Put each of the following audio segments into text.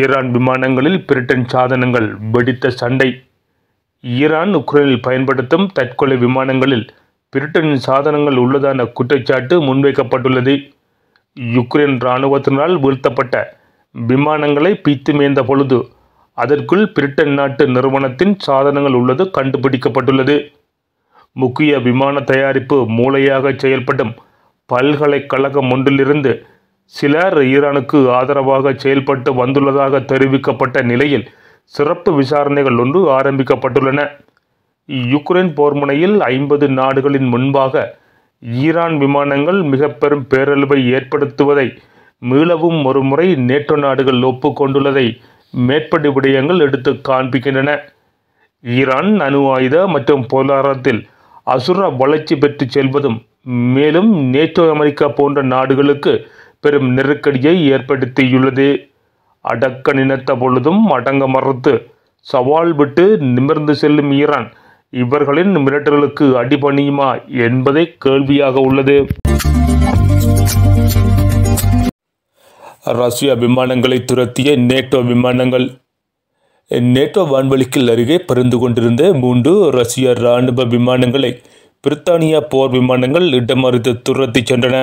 Iran விமானங்களில் Britain சாதனங்கள் வெடித்த சண்டை ஈரான் உக்ரைனில் பயன்படுத்தும் தற்கொலை விமானங்களில் பிரிட்டனின் சாதனங்கள் உள்ளதான குற்றச்சாட்டு முன்வைக்கப்பட்டுள்ளது யுக்ரைன் இராணுவத்தினால் வீழ்த்தப்பட்ட விமானங்களை பீத்து மேய்ந்த பொழுது அதற்குள் பிரிட்டன் நாட்டு நிறுவனத்தின் சாதனங்கள் உள்ளது கண்டுபிடிக்கப்பட்டுள்ளது முக்கிய விமான தயாரிப்பு மூளையாக செயல்படும் பல்கலைக்கழகம் ஒன்றிலிருந்து சிலர் ஈரானுக்கு ஆதரவாக செயல்பட்டு வந்துள்ளதாக தெரிவிக்கப்பட்ட நிலையில் சிறப்பு விசாரணைகள் ஒன்று ஆரம்பிக்கப்பட்டுள்ளன யுக்ரைன் போர் முனையில் ஐம்பது நாடுகளின் முன்பாக ஈரான் விமானங்கள் மிக பெரும் பேரழிவை ஏற்படுத்துவதை மீளவும் ஒருமுறை நேட்டோ நாடுகள் ஒப்புக்கொண்டுள்ளதை மேற்படி விடயங்கள் எடுத்து காண்பிக்கின்றன ஈரான் அணு ஆயுத மற்றும் பொருளாதாரத்தில் அசுர வளர்ச்சி பெற்று செல்வதும் மேலும் நேட்டோ அமெரிக்கா போன்ற நாடுகளுக்கு பெரும் நெருக்கடியை ஏற்படுத்தியுள்ளது அடக்க நினைத்த பொழுதும் அடங்க மறுத்து சவால் விட்டு நிமிர்ந்து செல்லும் ஈரான் இவர்களின் மிரட்டல்களுக்கு அடிபணியுமா என்பதே கேள்வியாக உள்ளது ரஷ்யா விமானங்களை துரத்திய நேட்டோ விமானங்கள் நேட்டோ வான்வழிக்கு அருகே பறந்து கொண்டிருந்த மூன்று ரஷ்ய இராணுவ விமானங்களை பிரித்தானியா போர் விமானங்கள் இடமறித்து துரத்தி சென்றன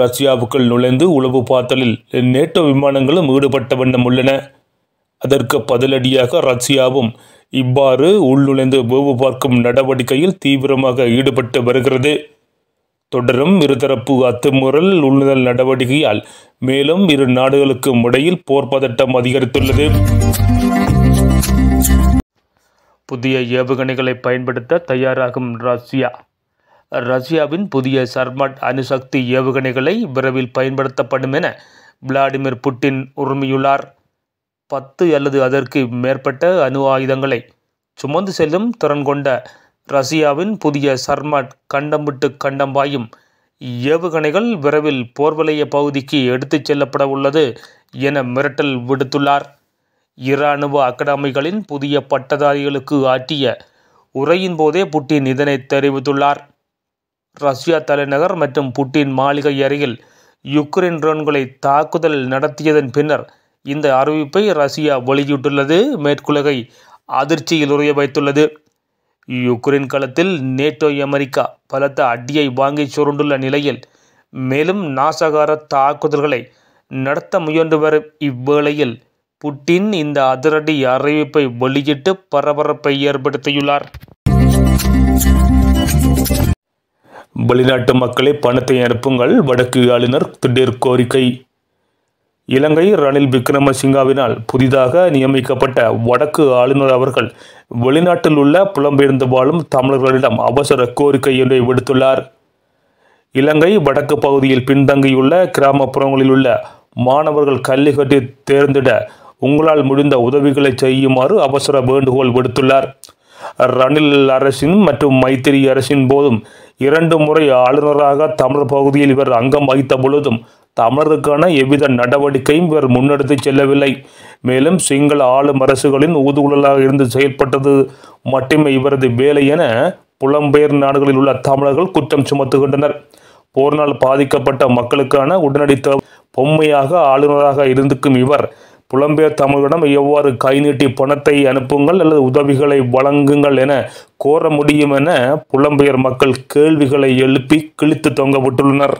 ரஷ்யாவுக்குள் நுழைந்து உளவு பார்த்தலில் நேட்டோ விமானங்களும் ஈடுபட்ட வண்ணம் உள்ளன அதற்கு பதிலடியாக ரஷ்யாவும் இவ்வாறு உள்நுழைந்து உளவு பார்க்கும் நடவடிக்கையில் தீவிரமாக ஈடுபட்டு வருகிறது தொடரும் இருதரப்பு அத்துமுறல் உள்ளுதல் நடவடிக்கையால் மேலும் இரு நாடுகளுக்கும் இடையில் போர் பதட்டம் அதிகரித்துள்ளது புதிய ஏவுகணைகளை பயன்படுத்த தயாராகும் ரஷ்யா ரஷ்யாவின் புதிய சர்மட் அணுசக்தி ஏவுகணைகளை விரைவில் பயன்படுத்தப்படும் என விளாடிமிர் புட்டின் உரிமையுள்ளார் பத்து அல்லது அதற்கு மேற்பட்ட அணு ஆயுதங்களை சுமந்து செல்லும் திறன் கொண்ட ரஷ்யாவின் புதிய சர்மட் கண்டம் கண்டம் பாயும் ஏவுகணைகள் விரைவில் போர்வலைய பகுதிக்கு எடுத்துச் செல்லப்பட உள்ளது என மிரட்டல் விடுத்துள்ளார் இராணுவ அகாடமிகளின் புதிய பட்டதாரிகளுக்கு ஆற்றிய உரையின் போதே புட்டின் இதனை தெரிவித்துள்ளார் ரஷ்யா தலைநகர் மற்றும் புட்டின் மாளிகை அருகில் யுக்ரைன் ட்ரோன்களை தாக்குதல் நடத்தியதன் பின்னர் இந்த அறிவிப்பை ரஷ்யா வெளியிட்டுள்ளது மேற்குலகை அதிர்ச்சியில் உரிய வைத்துள்ளது யுக்ரைன் களத்தில் நேட்டோ அமெரிக்கா பலத்த அடியை வாங்கி சுருண்டுள்ள நிலையில் மேலும் நாசகார தாக்குதல்களை நடத்த முயன்று வரும் இவ்வேளையில் புட்டின் இந்த அதிரடி அறிவிப்பை வெளியிட்டு பரபரப்பை ஏற்படுத்தியுள்ளார் வெளிநாட்டு மக்களை பணத்தை அனுப்புங்கள் வடக்கு ஆளுநர் திடீர் கோரிக்கை இலங்கை ரணில் விக்ரமசிங்காவினால் புதிதாக நியமிக்கப்பட்ட வடக்கு ஆளுநர் அவர்கள் வெளிநாட்டில் உள்ள புலம்பெயர்ந்து வாழும் தமிழர்களிடம் அவசர கோரிக்கை ஒன்றை விடுத்துள்ளார் இலங்கை வடக்கு பகுதியில் பின்தங்கியுள்ள கிராமப்புறங்களில் உள்ள மாணவர்கள் கல்வி கட்டி தேர்ந்திட உங்களால் முடிந்த உதவிகளை செய்யுமாறு அவசர வேண்டுகோள் விடுத்துள்ளார் ரணில் அரசின் மற்றும் மைத்திரி அரசின் போதும் இரண்டு முறை ஆளுநராக தமிழ் பகுதியில் இவர் அங்கம் வகித்த பொழுதும் தமிழருக்கான எவ்வித நடவடிக்கையும் இவர் முன்னெடுத்து செல்லவில்லை மேலும் சிங்கள ஆளும் அரசுகளின் ஊதுகுழலாக இருந்து செயல்பட்டது மட்டுமே இவரது வேலை என புலம்பெயர் நாடுகளில் உள்ள தமிழர்கள் குற்றம் சுமத்துகின்றனர் போர்னால் பாதிக்கப்பட்ட மக்களுக்கான உடனடி பொம்மையாக ஆளுநராக இருந்துக்கும் இவர் புலம்பெயர் தமிழரிடம் எவ்வாறு கை நீட்டி பணத்தை அனுப்புங்கள் அல்லது உதவிகளை வழங்குங்கள் என கோர முடியும் என புலம்பெயர் மக்கள் கேள்விகளை எழுப்பி கிழித்து தொங்கப்பட்டுள்ளனர்